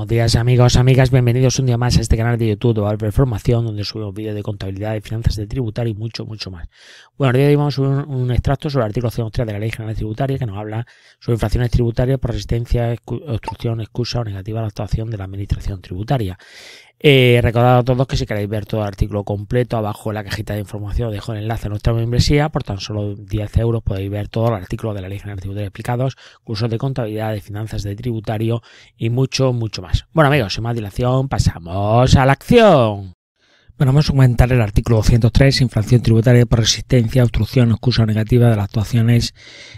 Buenos días amigos, amigas, bienvenidos un día más a este canal de YouTube de Formación donde subimos vídeos de contabilidad, de finanzas, de tributario y mucho, mucho más. Bueno, hoy vamos a subir un, extracto sobre el artículo 103 de la Ley General Tributaria que nos habla sobre infracciones tributarias por resistencia, obstrucción, excusa o negativa a la actuación de la Administración Tributaria. Eh, recordad a todos que si queréis ver todo el artículo completo, abajo en la cajita de información dejo el enlace a nuestra membresía. Por tan solo 10 euros podéis ver todo el artículo de la Ley General Tributaria Explicados, cursos de contabilidad, de finanzas, de tributario y mucho, mucho más. Bueno amigos, sin más dilación, pasamos a la acción. Bueno, vamos a comentar el artículo 203, infracción tributaria por resistencia, obstrucción o excusa negativa de las actuaciones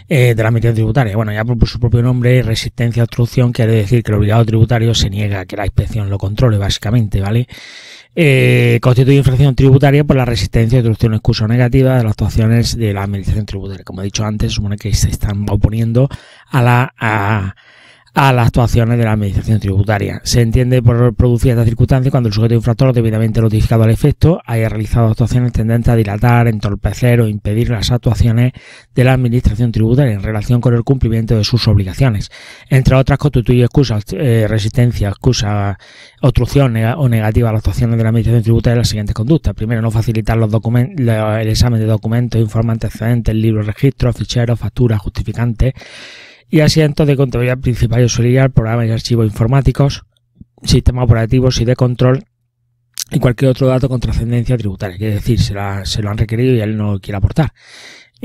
eh, de la administración tributaria. Bueno, ya por su propio nombre, resistencia, obstrucción, quiere decir que el obligado tributario se niega a que la inspección lo controle, básicamente, ¿vale? Eh, constituye infracción tributaria por la resistencia, obstrucción o excusa negativa de las actuaciones de la administración tributaria. Como he dicho antes, supone que se están oponiendo a la a las actuaciones de la Administración Tributaria. Se entiende por producir esta circunstancia cuando el sujeto infractor debidamente notificado al efecto haya realizado actuaciones tendentes a dilatar, entorpecer o impedir las actuaciones de la Administración Tributaria en relación con el cumplimiento de sus obligaciones. Entre otras, constituye excusas, eh, resistencia, excusa, obstrucción o negativa a las actuaciones de la Administración Tributaria las siguientes conductas. Primero, no facilitar los documentos, el examen de documentos, informe antecedentes, libros, registros, ficheros, facturas, justificantes y asiento de contabilidad principal y auxiliar, programas y archivos informáticos, sistemas operativos y de control y cualquier otro dato con trascendencia tributaria. Es decir, se, se lo han requerido y él no quiere aportar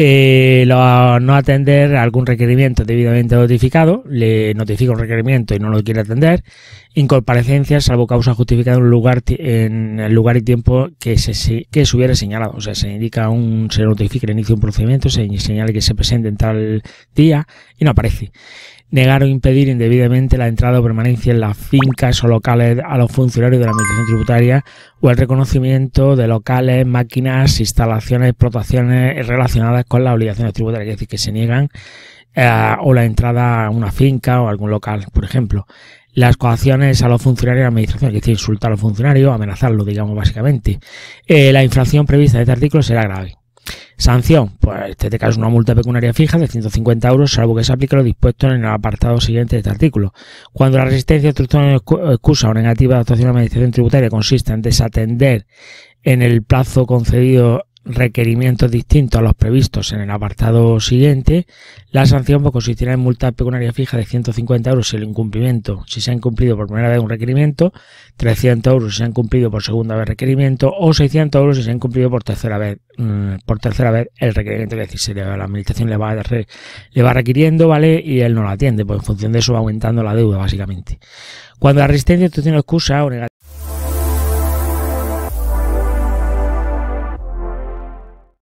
eh, no atender algún requerimiento debidamente notificado, le notifica un requerimiento y no lo quiere atender, incomparecencia salvo causa justificada en, un lugar, en el lugar y tiempo que se, que se hubiera señalado, o sea, se indica un, se notifica el inicio de un procedimiento, se señala que se presente en tal día y no aparece negar o impedir indebidamente la entrada o permanencia en las fincas o locales a los funcionarios de la Administración Tributaria o el reconocimiento de locales, máquinas, instalaciones, explotaciones relacionadas con las obligaciones tributarias, es decir, que se niegan eh, o la entrada a una finca o algún local, por ejemplo. Las coacciones a los funcionarios de la administración, es decir, insultar a los funcionarios, amenazarlos, digamos, básicamente. Eh, la infracción prevista de este artículo será grave. Sanción, pues en este caso es una multa pecuniaria fija de 150 euros, salvo que se aplique lo dispuesto en el apartado siguiente de este artículo. Cuando la resistencia, obstrucción, excusa o negativa de actuación de la medición tributaria consiste en desatender en el plazo concedido requerimientos distintos a los previstos en el apartado siguiente, la sanción pues, consistirá en multa pecuniaria fija de 150 euros si el incumplimiento, si se ha incumplido por primera vez un requerimiento, 300 euros si se ha cumplido por segunda vez requerimiento o 600 euros si se ha cumplido por tercera vez, mm, por tercera vez el requerimiento, es decir, la administración le va, le requiriendo, ¿vale? Y él no lo atiende, pues en función de eso va aumentando la deuda, básicamente. Cuando la resistencia tiene excusa o negativa,